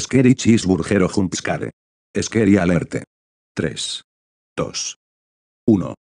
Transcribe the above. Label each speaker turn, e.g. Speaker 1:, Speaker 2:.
Speaker 1: Scary Cheeseburger o Jumpscare. Scary Alerte. 3.
Speaker 2: 2.
Speaker 3: 1.